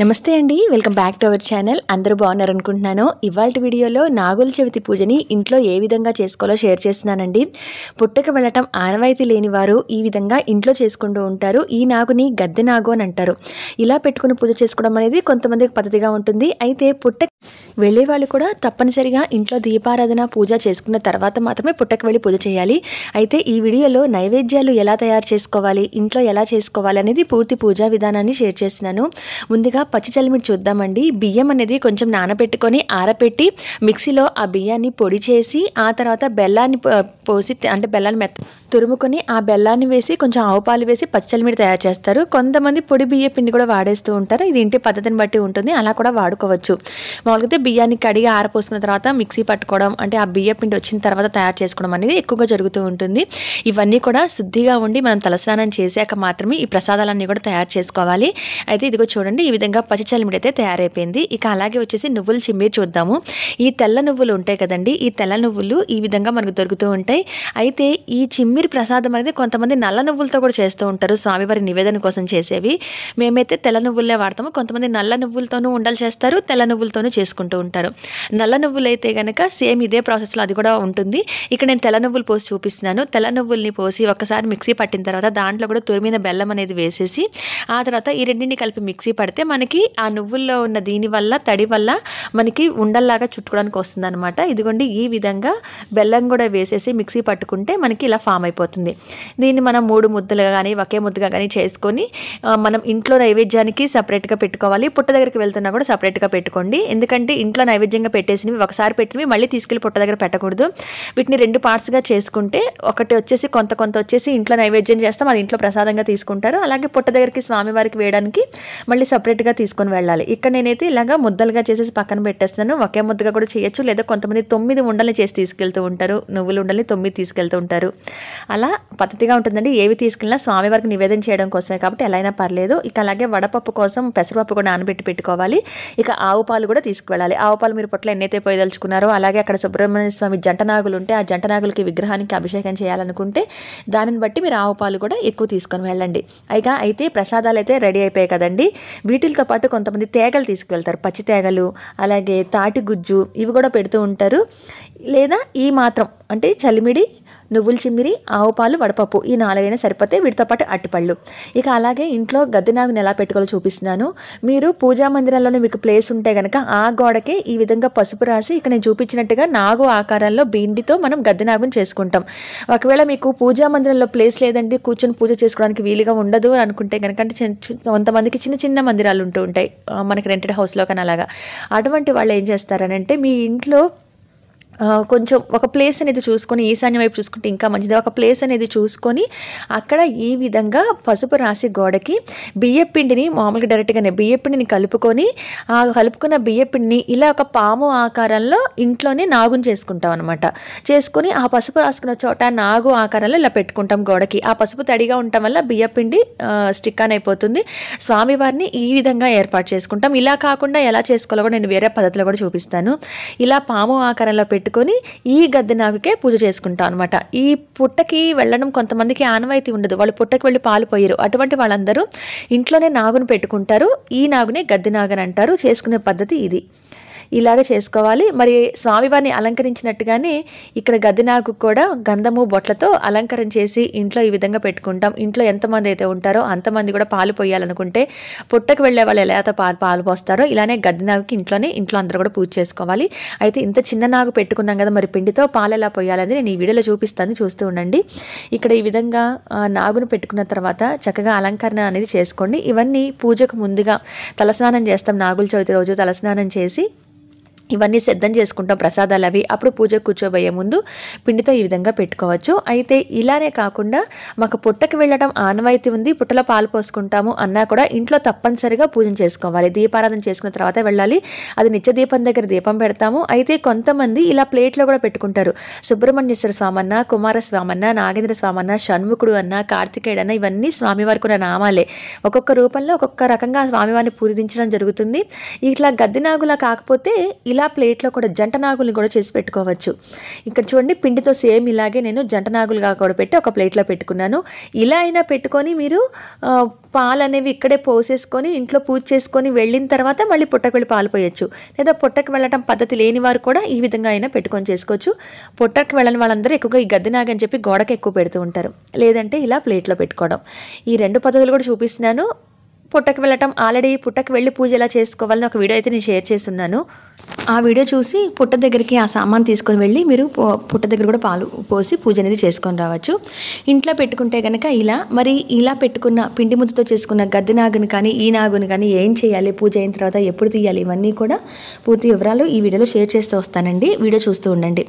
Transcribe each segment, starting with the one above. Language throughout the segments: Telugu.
నమస్తే అండి welcome back to our channel అందరూ బాగున్నారనుకుంటున్నాను ఇవాళ వీడియోలో నాగుల చవితి పూజని ఇంట్లో ఏ విధంగా చేసుకోవాలో షేర్ చేస్తున్నానండి పుట్టక వెళ్ళటం ఆనవాయితీ లేని వారు ఈ విధంగా ఇంట్లో చేసుకుంటూ ఉంటారు ఈ నాగుని గద్దె నాగు అని అంటారు ఇలా పెట్టుకుని పూజ చేసుకోవడం అనేది కొంతమందికి పద్ధతిగా ఉంటుంది అయితే పుట్టక వెళ్ళే వాళ్ళు కూడా తప్పనిసరిగా ఇంట్లో దీపారాధన పూజ చేసుకున్న తర్వాత మాత్రమే పుట్టక వెళ్ళి పూజ చేయాలి అయితే ఈ వీడియోలో నైవేద్యాలు ఎలా తయారు చేసుకోవాలి ఇంట్లో ఎలా చేసుకోవాలి అనేది పూర్తి పూజా విధానాన్ని షేర్ చేస్తున్నాను ముందుగా పచ్చి చల్లిమిర్చి చూద్దామండి బియ్యం అనేది కొంచెం నానబెట్టుకొని ఆరపెట్టి మిక్సీలో ఆ బియ్యాన్ని పొడి చేసి ఆ తర్వాత బెల్లాన్ని పోసి అంటే బెల్లాన్ని మెత్త తురుముకొని ఆ బెల్లాన్ని వేసి కొంచెం ఆవు పాలు వేసి పచ్చలమిడి తయారు చేస్తారు కొంతమంది పొడి బియ్య పిండి కూడా వాడేస్తూ ఉంటారు ఇది ఇంటి పద్ధతిని బట్టి ఉంటుంది అలా కూడా వాడుకోవచ్చు మామూలుగా బియ్యాన్ని కడిగి ఆరపోసుకున్న తర్వాత మిక్సీ పట్టుకోవడం అంటే ఆ బియ్య పిండి వచ్చిన తర్వాత తయారు చేసుకోవడం అనేది ఎక్కువగా జరుగుతూ ఉంటుంది ఇవన్నీ కూడా శుద్ధిగా ఉండి మనం తలస్నానం చేశాక మాత్రమే ఈ ప్రసాదాలన్నీ కూడా తయారు చేసుకోవాలి అయితే ఇదిగో చూడండి ఈ విధంగా విధంగా పచ్చి అయితే తయారైపోయింది ఇక అలాగే వచ్చేసి నువ్వులు చిమ్మిరి చూద్దాము ఈ తెల్ల నువ్వులు ఉంటాయి కదండి ఈ తెల్ల నువ్వులు ఈ విధంగా మనకు దొరుకుతూ ఉంటాయి అయితే ఈ చిమ్మిరి ప్రసాదం అనేది కొంతమంది నల్ల నువ్వులతో కూడా చేస్తూ ఉంటారు స్వామివారి నివేదన కోసం చేసేవి మేమైతే తెల్ల నువ్వులే వాడతాము కొంతమంది నల్ల నువ్వులతోనూ ఉండలు చేస్తారు తెల్ల నువ్వులతోనూ చేసుకుంటూ ఉంటారు నల్ల నువ్వులు అయితే కనుక సేమ్ ఇదే ప్రాసెస్లో అది కూడా ఉంటుంది ఇక్కడ నేను తెల్ల నువ్వులు పోసి చూపిస్తున్నాను తెల్ల నువ్వుల్ని పోసి ఒకసారి మిక్సీ పట్టిన తర్వాత దాంట్లో కూడా తురిమిన బెల్లం అనేది వేసేసి ఆ తర్వాత ఈ రెండింటిని కలిపి మిక్సీ పడితే మనకి మనకి ఆ నువ్వుల్లో ఉన్న దీని వల్ల తడి వల్ల మనకి ఉండల్లాగా చుట్టుకోవడానికి వస్తుంది అనమాట ఇదిగోండి ఈ విధంగా బెల్లం కూడా వేసేసి మిక్సీ పట్టుకుంటే మనకి ఇలా ఫామ్ అయిపోతుంది దీన్ని మనం మూడు ముద్దలుగా కానీ ఒకే ముద్దగా కానీ చేసుకొని మనం ఇంట్లో నైవేద్యానికి సపరేట్గా పెట్టుకోవాలి పుట్ట దగ్గరికి వెళ్తున్నా కూడా సపరేట్గా పెట్టుకోండి ఎందుకంటే ఇంట్లో నైవేద్యంగా పెట్టేసినవి ఒకసారి పెట్టినవి మళ్ళీ తీసుకెళ్ళి పుట్ట దగ్గర పెట్టకూడదు వీటిని రెండు పార్ట్స్గా చేసుకుంటే ఒకటి వచ్చేసి కొంత కొంత వచ్చేసి ఇంట్లో నైవేద్యం చేస్తాం అది ఇంట్లో ప్రసాదంగా తీసుకుంటారు అలాగే పుట్ట దగ్గరికి స్వామివారికి వేయడానికి మళ్ళీ సపరేట్గా తీసుకొని వెళ్ళాలి ఇక్కడ నేనైతే ఇలాగా ముద్దలుగా చేసేసి పక్కన పెట్టేస్తున్నాను ఒకే ముద్దగా కూడా చేయొచ్చు లేదా కొంతమంది తొమ్మిది ఉండలు చేసి తీసుకెళ్తూ ఉంటారు నువ్వులు ఉండలు తొమ్మిది తీసుకెళ్తూ ఉంటారు అలా పద్ధతిగా ఉంటుందండి ఏవి తీసుకెళ్ళినా స్వామి వారికి నివేదన చేయడం కోసమే కాబట్టి ఎలా అయినా పర్లేదు ఇక అలాగే వడపప్పు కోసం పెసరపప్పు కూడా నానబెట్టి పెట్టుకోవాలి ఇక ఆవు పాలు కూడా తీసుకువెళ్ళాలి ఆవు పాలు మీరు పొట్ల ఎన్నైతే పోయదలుచుకున్నారో అలాగే అక్కడ సుబ్రహ్మణ్య స్వామి జంట నాగులు ఉంటే ఆ జంట నాగులకి విగ్రహానికి అభిషేకం చేయాలనుకుంటే దానిని బట్టి మీరు ఆవు పాలు కూడా ఎక్కువ తీసుకొని వెళ్ళండి అయితే ప్రసాదాలు అయితే రెడీ అయిపోయాయి కదండి వీటితో దీంతో పాటు కొంతమంది తేగలు తీసుకువెళ్తారు పచ్చి తేగలు అలాగే తాటి గుజ్జు ఇవి కూడా పెడుతూ ఉంటారు లేదా ఈ మాత్రం అంటే చలిమిడి నువ్వుల చిమ్మిరి ఆవు పాలు వడపప్పు ఈ నాలుగైనా సరిపోతే వీటితో పాటు అట్టిపళ్ళు ఇక అలాగే ఇంట్లో గద్దెనాగుని ఎలా పెట్టుకోవాలో చూపిస్తున్నాను మీరు పూజా మందిరంలోనే మీకు ప్లేస్ ఉంటే కనుక ఆ గోడకే ఈ విధంగా పసుపు రాసి ఇక నేను చూపించినట్టుగా నాగు ఆకారంలో బీండితో మనం గద్దెనాగుని చేసుకుంటాం ఒకవేళ మీకు పూజా మందిరంలో ప్లేస్ లేదండి కూర్చొని పూజ చేసుకోవడానికి వీలుగా ఉండదు అనుకుంటే కనుక అంటే కొంతమందికి చిన్న చిన్న మందిరాలు ఉంటూ ఉంటాయి మనకి రెంటెడ్ హౌస్లో కానీ అలాగా అటువంటి వాళ్ళు ఏం చేస్తారనంటే మీ ఇంట్లో కొంచెం ఒక ప్లేస్ అనేది చూసుకొని ఈశాన్య వైపు చూసుకుంటే ఇంకా మంచిది ఒక ప్లేస్ అనేది చూసుకొని అక్కడ ఈ విధంగా పసుపు రాసి గోడకి బియ్యపిండిని మామూలుగా డైరెక్ట్గానే బియ్యపిండిని కలుపుకొని ఆ కలుపుకున్న బియ్యపిండిని ఇలా ఒక పాము ఆకారంలో ఇంట్లోనే నాగుని చేసుకుంటాం అనమాట చేసుకొని ఆ పసుపు రాసుకున్న చోట నాగు ఆకారంలో ఇలా పెట్టుకుంటాం గోడకి ఆ పసుపు తడిగా ఉండటం వల్ల బియ్యపిండి స్టిక్ ఆన్ అయిపోతుంది స్వామివారిని ఈ విధంగా ఏర్పాటు చేసుకుంటాం ఇలా కాకుండా ఎలా చేసుకోవాలో కూడా నేను వేరే పద్ధతిలో కూడా చూపిస్తాను ఇలా పాము ఆకారంలో పెట్టి పెట్టుకొని ఈ గద్దె నాగుకే పూజ చేసుకుంటాం అనమాట ఈ పుట్టకి వెళ్ళడం కొంతమందికి ఆనవాయితీ ఉండదు వాళ్ళు పుట్టకి వెళ్ళి పాలు పోయారు అటువంటి వాళ్ళందరూ ఇంట్లోనే నాగును పెట్టుకుంటారు ఈ నాగునే గద్దె నాగని అంటారు చేసుకునే పద్ధతి ఇది ఇలాగ చేసుకోవాలి మరి స్వామివారిని అలంకరించినట్టుగానే ఇక్కడ గదినాకు కూడా గంధము బొట్లతో అలంకరణ చేసి ఇంట్లో ఈ విధంగా పెట్టుకుంటాం ఇంట్లో ఎంతమంది అయితే ఉంటారో అంతమంది కూడా పాలు పోయాలనుకుంటే పుట్టకు వెళ్ళే వాళ్ళు ఎలా అయితే పాలు పాలు పోస్తారో ఇలానే గద్దెనాగుకి ఇంట్లోనే ఇంట్లో అందరూ కూడా పూజ చేసుకోవాలి అయితే ఇంత చిన్న నాగు పెట్టుకున్నాం కదా మరి పిండితో పాలు ఎలా పోయాలని నేను ఈ వీడియోలో చూపిస్తాను చూస్తూ ఉండండి ఇక్కడ ఈ విధంగా నాగును పెట్టుకున్న తర్వాత చక్కగా అలంకరణ అనేది చేసుకోండి ఇవన్నీ పూజకు ముందుగా తలస్నానం చేస్తాం నాగుల చవితి రోజు తలస్నానం చేసి ఇవన్నీ సిద్ధం చేసుకుంటాం ప్రసాదాలు అవి అప్పుడు పూజ కూర్చోబోయే ముందు పిండితో ఈ విధంగా పెట్టుకోవచ్చు అయితే ఇలానే కాకుండా మాకు పుట్టకి వెళ్ళడం ఆనవాయితీ ఉంది పుట్టలో పాలు పోసుకుంటాము అన్నా కూడా ఇంట్లో తప్పనిసరిగా పూజ చేసుకోవాలి దీపారాధన చేసుకున్న తర్వాత వెళ్ళాలి అది నిత్య దీపం దగ్గర దీపం పెడతాము అయితే కొంతమంది ఇలా ప్లేట్లో కూడా పెట్టుకుంటారు సుబ్రహ్మణ్యేశ్వర స్వామి అన్న కుమారస్వామి అన్న నాగేంద్ర స్వామి అన్న షణ్ముఖుడు అన్న కార్తికేయుడు అన్న ఇవన్నీ స్వామివారికి ఉన్న నామాలే ఒక్కొక్క రూపంలో ఒక్కొక్క రకంగా స్వామివారిని పూజించడం జరుగుతుంది ఇట్లా గద్దినాగులా కాకపోతే ఇలా ప్లేట్లో కూడా జంట నాగుల్ని కూడా చేసి పెట్టుకోవచ్చు ఇక్కడ చూడండి పిండితో సేమ్ ఇలాగే నేను జంట నాగులుగా కూడా పెట్టి ఒక ప్లేట్లో పెట్టుకున్నాను ఇలా అయినా పెట్టుకొని మీరు పాలు అనేవి ఇక్కడే పోసేసుకొని ఇంట్లో పూజ చేసుకొని వెళ్ళిన తర్వాత మళ్ళీ పుట్టకు వెళ్ళి పాలు పోయొచ్చు లేదా పుట్టకు వెళ్ళటం పద్ధతి లేని వారు కూడా ఈ విధంగా అయినా పెట్టుకొని చేసుకోవచ్చు పుట్టకు వెళ్ళని వాళ్ళందరూ ఎక్కువగా ఈ గద్దెనాగ అని చెప్పి గోడకు ఎక్కువ పెడుతూ ఉంటారు లేదంటే ఇలా ప్లేట్లో పెట్టుకోవడం ఈ రెండు పద్ధతులు కూడా చూపిస్తున్నాను పుట్టకి వెళ్ళటం ఆల్రెడీ పుట్టకి వెళ్ళి పూజ ఎలా చేసుకోవాలని ఒక వీడియో అయితే నేను షేర్ చేస్తున్నాను ఆ వీడియో చూసి పుట్ట దగ్గరికి ఆ సామాన్ తీసుకొని వెళ్ళి మీరు పుట్ట దగ్గర కూడా పాలు పోసి పూజ అనేది చేసుకొని రావచ్చు ఇంట్లో పెట్టుకుంటే కనుక ఇలా మరి ఇలా పెట్టుకున్న పిండి ముద్దతో చేసుకున్న గద్దె నాగును కానీ ఈ నాగును కానీ ఏం చేయాలి పూజ అయిన తర్వాత ఎప్పుడు తీయాలి ఇవన్నీ కూడా పూర్తి వివరాలు ఈ వీడియోలో షేర్ చేస్తూ వస్తానండి వీడియో చూస్తూ ఉండండి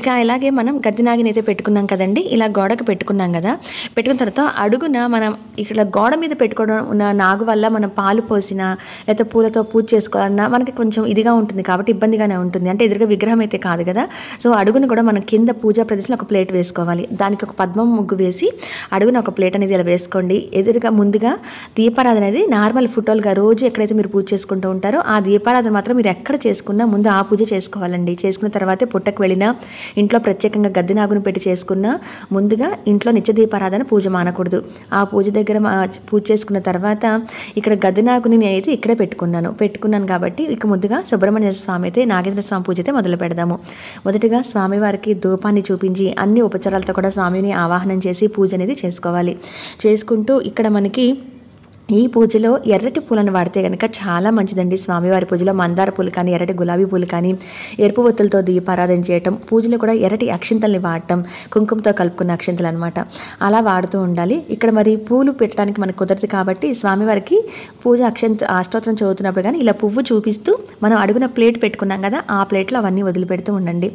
ఇక ఇలాగే మనం గద్దె నాగిని అయితే పెట్టుకున్నాం కదండి ఇలా గోడకు పెట్టుకున్నాం కదా పెట్టుకున్న తర్వాత అడుగున మనం ఇక్కడ గోడ మీద పెట్టుకోవడం ఉన్న నాగు వల్ల మనం పాలు పోసినా లేకపోతే పూలతో పూజ చేసుకోవాలన్నా మనకి కొంచెం ఇదిగా ఉంటుంది కాబట్టి ఇబ్బందిగానే ఉంటుంది అంటే ఎదురుగా విగ్రహం అయితే కాదు కదా సో అడుగును కూడా మనం కింద పూజా ప్రదేశంలో ఒక ప్లేట్ వేసుకోవాలి దానికి ఒక పద్మం ముగ్గు వేసి అడుగున ఒక ప్లేట్ అనేది ఇలా వేసుకోండి ఎదురుగా ముందుగా దీపారాధన అనేది నార్మల్ ఫోటోలుగా రోజు ఎక్కడైతే మీరు పూజ చేసుకుంటూ ఉంటారో ఆ దీపారాధన మాత్రం మీరు ఎక్కడ చేసుకున్నా ముందు ఆ పూజ చేసుకోవాలండి చేసుకున్న తర్వాతే పుట్టకు వెళ్ళినా ఇంట్లో ప్రత్యేకంగా గద్దెనాగును పెట్టి చేసుకున్నా ముందుగా ఇంట్లో నిత్య దీపారాధన పూజ మానకూడదు ఆ పూజ దగ్గర పూజ చేసుకున్న తర్వాత ఇక్కడ గదినాకుని నేనైతే ఇక్కడే పెట్టుకున్నాను పెట్టుకున్నాను కాబట్టి ఇక ముందుగా సుబ్రహ్మణ్య స్వామి అయితే నాగేంద్ర స్వామి పూజ అయితే మొదలు పెడదాము మొదటిగా స్వామివారికి ధూపాన్ని చూపించి అన్ని ఉపచారాలతో కూడా స్వామిని ఆవాహనం చేసి పూజ అనేది చేసుకోవాలి చేసుకుంటూ ఇక్కడ మనకి ఈ పూజలో ఎర్రటి పూలను వాడితే కనుక చాలా మంచిదండి స్వామివారి పూజలో మందార పూలు కానీ ఎర్రటి గులాబీ పూలు కానీ ఎరుపు ఒత్తులతో దీపారాధన చేయటం పూజలో కూడా ఎర్రటి అక్షింతల్ని వాడటం కుంకుమతో కలుపుకున్న అక్షింతలు అనమాట అలా వాడుతూ ఉండాలి ఇక్కడ మరి పూలు పెట్టడానికి మనకు కుదరదు కాబట్టి స్వామివారికి పూజ అక్షంత ఆష్టోత్రం చదువుతున్నప్పుడు కానీ ఇలా పువ్వు చూపిస్తూ మనం అడుగున ప్లేట్ పెట్టుకున్నాం కదా ఆ ప్లేట్లో అవన్నీ వదిలిపెడుతూ ఉండండి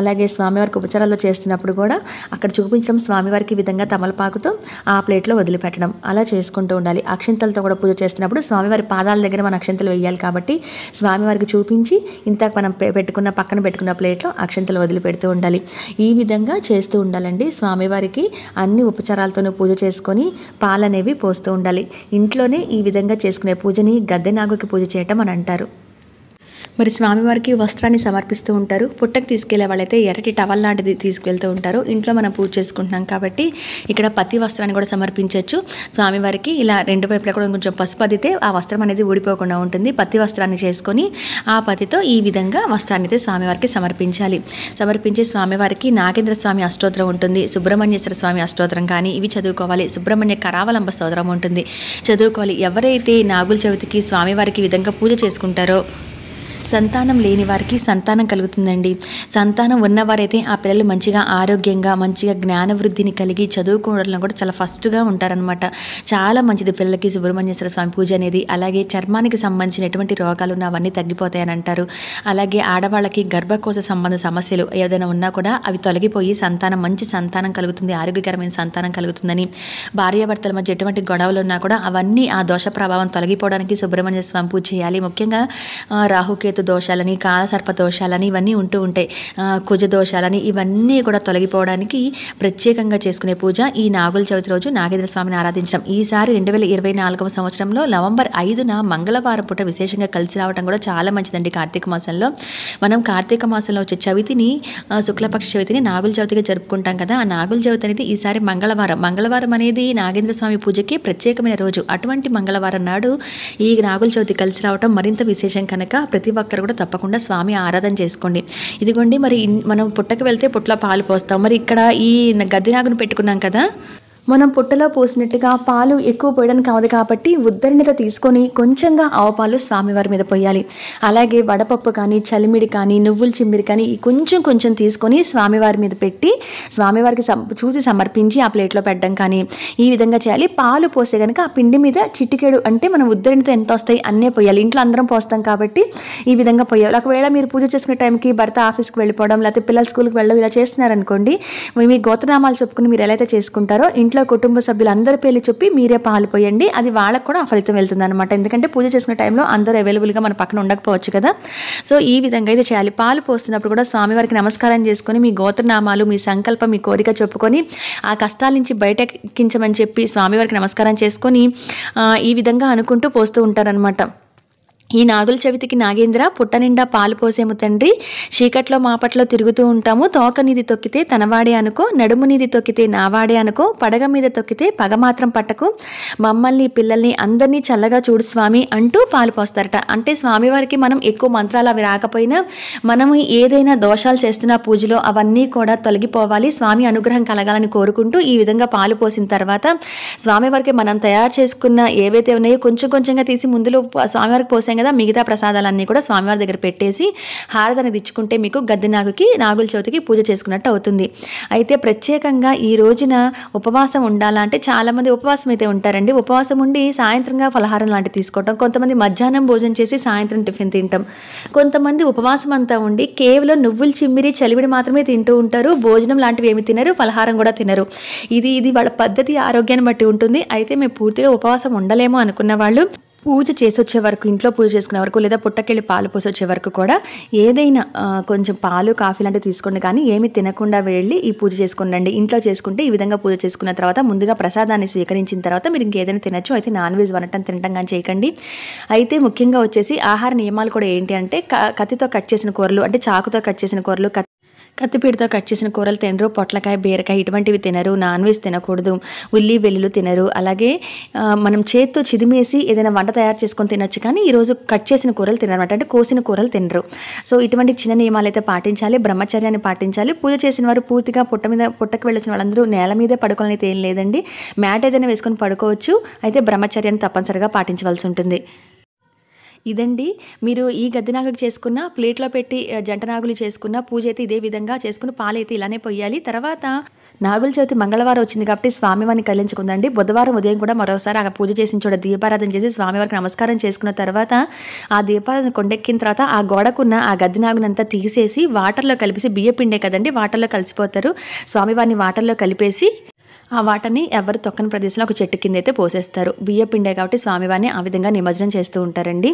అలాగే స్వామివారికి ఉపచారాలు చేస్తున్నప్పుడు కూడా అక్కడ చూపించడం స్వామివారికి విధంగా తమలపాకుతో ఆ ప్లేట్లో వదిలిపెట్టడం అలా చేసుకుంటూ ఉండాలి అక్షంత అక్షంతలతో కూడా పూజ చేస్తున్నప్పుడు స్వామివారి పాదాల దగ్గర మన అక్షంతలు వేయాలి కాబట్టి స్వామివారికి చూపించి ఇంత మనం పెట్టుకున్న పక్కన పెట్టుకున్న ప్లేట్లో అక్షంతలు వదిలిపెడుతూ ఉండాలి ఈ విధంగా చేస్తూ ఉండాలండి స్వామివారికి అన్ని ఉపచారాలతోనూ పూజ చేసుకొని పాలనేవి పోస్తూ ఉండాలి ఇంట్లోనే ఈ విధంగా చేసుకునే పూజని గద్దెనాగుకి పూజ చేయటం అని అంటారు మరి స్వామివారికి వస్త్రాన్ని సమర్పిస్తూ ఉంటారు పుట్టకు తీసుకెళ్లే వాళ్ళైతే ఎర్రటి టవల్ లాంటిది తీసుకెళ్తూ ఉంటారు ఇంట్లో మనం పూజ చేసుకుంటున్నాం కాబట్టి ఇక్కడ పత్తి వస్త్రాన్ని కూడా సమర్పించవచ్చు స్వామివారికి ఇలా రెండు వైపులా కూడా కొంచెం పసుపు అదితే ఆ వస్త్రం అనేది ఊడిపోకుండా ఉంటుంది పత్తి వస్త్రాన్ని చేసుకొని ఆ పత్తితో ఈ విధంగా వస్త్రాన్ని అయితే స్వామివారికి సమర్పించాలి సమర్పించే స్వామివారికి నాగేంద్ర స్వామి అష్టోత్తరం ఉంటుంది సుబ్రహ్మణ్యేశ్వర స్వామి అష్టోత్తరం కానీ ఇవి చదువుకోవాలి సుబ్రహ్మణ్య కరావలంబ స్తోత్రం ఉంటుంది చదువుకోవాలి ఎవరైతే నాగుల చవితికి స్వామివారికి విధంగా పూజ చేసుకుంటారో సంతానం లేని వారికి సంతానం కలుగుతుందండి సంతానం ఉన్నవారైతే ఆ పిల్లలు మంచిగా ఆరోగ్యంగా మంచిగా జ్ఞానవృద్ధిని కలిగి చదువుకోవడంలో కూడా చాలా ఫస్ట్గా ఉంటారనమాట చాలా మంచిది పిల్లలకి సుబ్రహ్మణ్యేశ్వర స్వామి పూజ అనేది అలాగే చర్మానికి సంబంధించినటువంటి రోగాలు ఉన్నవన్నీ అవన్నీ తగ్గిపోతాయని అంటారు అలాగే ఆడవాళ్ళకి గర్భకోశ సంబంధ సమస్యలు ఏదైనా ఉన్నా కూడా అవి తొలగిపోయి సంతానం మంచి సంతానం కలుగుతుంది ఆరోగ్యకరమైన సంతానం కలుగుతుందని భార్యాభర్తల మధ్య ఎటువంటి గొడవలు ఉన్నా కూడా అవన్నీ ఆ దోష ప్రభావం తొలగిపోవడానికి సుబ్రహ్మణ్య స్వామి పూజ చేయాలి ముఖ్యంగా రాహుకేతు కుజకేతు దోషాలని కాలసర్ప దోషాలని ఇవన్నీ ఉంటూ ఉంటాయి కుజ దోషాలని ఇవన్నీ కూడా తొలగిపోవడానికి ప్రత్యేకంగా చేసుకునే పూజ ఈ నాగుల చవితి రోజు నాగేంద్ర స్వామిని ఆరాధించడం ఈసారి రెండు వేల ఇరవై నాలుగవ సంవత్సరంలో నవంబర్ ఐదున మంగళవారం పూట విశేషంగా కలిసి రావడం కూడా చాలా మంచిదండి కార్తీక మాసంలో మనం కార్తీక మాసంలో వచ్చే చవితిని శుక్లపక్ష చవితిని నాగుల చవితిగా జరుపుకుంటాం కదా ఆ నాగుల చవితి అనేది ఈసారి మంగళవారం మంగళవారం అనేది నాగేంద్ర స్వామి పూజకి ప్రత్యేకమైన రోజు అటువంటి మంగళవారం నాడు ఈ నాగుల చవితి కలిసి రావటం మరింత విశేషం కనుక ప్రతి ఒక్కరు కూడా తప్పకుండా స్వామి ఆరాధన చేసుకోండి ఇదిగోండి మరి మనం పుట్టకు వెళ్తే పుట్ల పాలు పోస్తాం మరి ఇక్కడ ఈ గద్దినాగును పెట్టుకున్నాం కదా మనం పుట్టలో పోసినట్టుగా పాలు ఎక్కువ పోయడం కావదు కాబట్టి ఉద్దరిణితో తీసుకొని కొంచెంగా ఆవుపాలు స్వామివారి మీద పోయాలి అలాగే వడపప్పు కానీ చలిమిడి కానీ నువ్వుల చిమ్మిడి కానీ కొంచెం కొంచెం తీసుకొని స్వామివారి మీద పెట్టి స్వామివారికి చూసి సమర్పించి ఆ ప్లేట్లో పెట్టడం కానీ ఈ విధంగా చేయాలి పాలు పోస్తే కనుక ఆ పిండి మీద చిట్టికేడు అంటే మనం ఉద్దరిణితో ఎంత వస్తాయి అన్నీ పోయాలి ఇంట్లో అందరం పోస్తాం కాబట్టి ఈ విధంగా పోయాలి ఒకవేళ మీరు పూజ చేసుకునే టైంకి భర్త ఆఫీస్కి వెళ్ళిపోవడం లేకపోతే పిల్లల స్కూల్కి వెళ్ళడం ఇలా చేస్తున్నారనుకోండి మీ గోత్రనామాలు చెప్పుకుని మీరు ఎలా అయితే చేసుకుంటారో ఇంట్లో ఇంట్లో కుటుంబ అందరి పేర్లు చెప్పి మీరే పాలు పోయండి అది వాళ్ళకు కూడా ఆ ఫలితం వెళ్తుంది అనమాట ఎందుకంటే పూజ చేసుకునే టైంలో అందరూ అవైలబుల్గా మన పక్కన ఉండకపోవచ్చు కదా సో ఈ విధంగా అయితే చేయాలి పాలు పోస్తున్నప్పుడు కూడా స్వామివారికి నమస్కారం చేసుకొని మీ గోత్రనామాలు మీ సంకల్పం మీ కోరిక చెప్పుకొని ఆ కష్టాల నుంచి బయటకించమని చెప్పి స్వామివారికి నమస్కారం చేసుకొని ఈ విధంగా అనుకుంటూ పోస్తూ ఉంటారనమాట ఈ నాగుల చవితికి నాగేంద్ర పుట్ట నిండా పాలు పోసేము తండ్రి చీకట్లో మాపట్లో తిరుగుతూ ఉంటాము తోక నీది తొక్కితే తనవాడే అనుకో నడుము నీది తొక్కితే నావాడే అనుకో పడగ మీద తొక్కితే పగ మాత్రం పట్టకు మమ్మల్ని పిల్లల్ని అందరినీ చల్లగా చూడు స్వామి అంటూ పాలు పోస్తారట అంటే స్వామివారికి మనం ఎక్కువ మంత్రాలు అవి రాకపోయినా మనము ఏదైనా దోషాలు చేస్తున్న పూజలో అవన్నీ కూడా తొలగిపోవాలి స్వామి అనుగ్రహం కలగాలని కోరుకుంటూ ఈ విధంగా పాలు పోసిన తర్వాత స్వామివారికి మనం తయారు చేసుకున్న ఏవైతే ఉన్నాయో కొంచెం కొంచెంగా తీసి ముందులో స్వామివారికి పోసాం పెట్టాం కదా మిగతా ప్రసాదాలన్నీ కూడా స్వామివారి దగ్గర పెట్టేసి హారతని తెచ్చుకుంటే మీకు గద్దె నాగుకి నాగుల చవితికి పూజ చేసుకున్నట్టు అవుతుంది అయితే ప్రత్యేకంగా ఈ రోజున ఉపవాసం ఉండాలంటే చాలామంది ఉపవాసం అయితే ఉంటారండి ఉపవాసం ఉండి సాయంత్రంగా ఫలహారం లాంటివి తీసుకోవటం కొంతమంది మధ్యాహ్నం భోజనం చేసి సాయంత్రం టిఫిన్ తింటాం కొంతమంది ఉపవాసం అంతా ఉండి కేవలం నువ్వులు చిమ్మిరి చలివిడి మాత్రమే తింటూ ఉంటారు భోజనం లాంటివి ఏమి తినరు ఫలహారం కూడా తినరు ఇది ఇది వాళ్ళ పద్ధతి ఆరోగ్యాన్ని బట్టి ఉంటుంది అయితే మేము పూర్తిగా ఉపవాసం ఉండలేము అనుకున్న వాళ్ళు పూజ చేసి వచ్చే వరకు ఇంట్లో పూజ చేసుకునే వరకు లేదా పుట్టకెళ్ళి పాలు పోసి వచ్చే వరకు కూడా ఏదైనా కొంచెం పాలు కాఫీ లాంటివి తీసుకోండి కానీ ఏమి తినకుండా వెళ్ళి ఈ పూజ చేసుకుండండి ఇంట్లో చేసుకుంటే ఈ విధంగా పూజ చేసుకున్న తర్వాత ముందుగా ప్రసాదాన్ని స్వీకరించిన తర్వాత మీరు ఇంకేదైనా తినచ్చు అయితే నాన్ వెజ్ వనటం తినటం కానీ చేయకండి అయితే ముఖ్యంగా వచ్చేసి ఆహార నియమాలు కూడా ఏంటి అంటే కత్తితో కట్ చేసిన కూరలు అంటే చాకుతో కట్ చేసిన కూరలు కత్తిపీడితో కట్ చేసిన కూరలు తినరు పొట్లకాయ బీరకాయ ఇటువంటివి తినరు నాన్ వెజ్ తినకూడదు ఉల్లి వెల్లులు తినరు అలాగే మనం చేత్తో చిదిమేసి ఏదైనా వంట తయారు చేసుకొని తినొచ్చు కానీ ఈరోజు కట్ చేసిన కూరలు తినరు అంటే కోసిన కూరలు తినరు సో ఇటువంటి చిన్న నియమాలు అయితే పాటించాలి బ్రహ్మచర్యాన్ని పాటించాలి పూజ చేసిన వారు పూర్తిగా పుట్ట మీద పుట్టకు వెళ్ళొచ్చిన వాళ్ళందరూ నేల మీదే పడుకోవాలని ఏం లేదండి మ్యాట్ ఏదైనా వేసుకొని పడుకోవచ్చు అయితే బ్రహ్మచర్యాన్ని తప్పనిసరిగా పాటించవలసి ఉంటుంది ఇదండి మీరు ఈ గద్దెనాగులు చేసుకున్న ప్లేట్లో పెట్టి జంట నాగులు చేసుకున్న పూజ అయితే ఇదే విధంగా చేసుకుని పాలైతే ఇలానే పోయాలి తర్వాత నాగుల చవితి మంగళవారం వచ్చింది కాబట్టి స్వామివారిని కలించుకుందండి బుధవారం ఉదయం కూడా మరోసారి ఆ పూజ చేసిన చోట దీపారాధన చేసి స్వామివారికి నమస్కారం చేసుకున్న తర్వాత ఆ దీపారాధన కొండెక్కిన తర్వాత ఆ గోడకున్న ఆ గద్దెనాగునంతా తీసేసి వాటర్లో కలిపేసి బియ్య పిండే కదండి వాటర్లో కలిసిపోతారు స్వామివారిని వాటర్లో కలిపేసి ఆ వాటని ఎవరు తొక్కని ప్రదేశంలో ఒక చెట్టు కింద అయితే పోసేస్తారు పిండే కాబట్టి స్వామివారిని ఆ విధంగా నిమజ్జనం చేస్తూ ఉంటారండి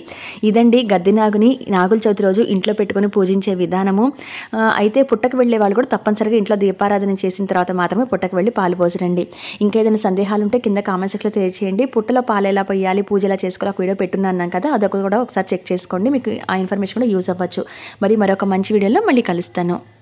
ఇదండి గద్ది నాగుని నాగుల చవితి రోజు ఇంట్లో పెట్టుకుని పూజించే విధానము అయితే పుట్టకు వెళ్ళే వాళ్ళు కూడా తప్పనిసరిగా ఇంట్లో దీపారాధన చేసిన తర్వాత మాత్రమే పుట్టకు వెళ్ళి పాలు పోసరండి ఇంకేదైనా సందేహాలు ఉంటే కింద కామెంట్ సెక్షన్లో తెలియచేయండి పుట్టలో పాలు ఎలా పోయాలి పూజ ఎలా చేసుకోవాలి ఒక వీడియో పెట్టున్నాను కదా అదొక కూడా ఒకసారి చెక్ చేసుకోండి మీకు ఆ ఇన్ఫర్మేషన్ కూడా యూజ్ అవ్వచ్చు మరి మరొక మంచి వీడియోలో మళ్ళీ కలుస్తాను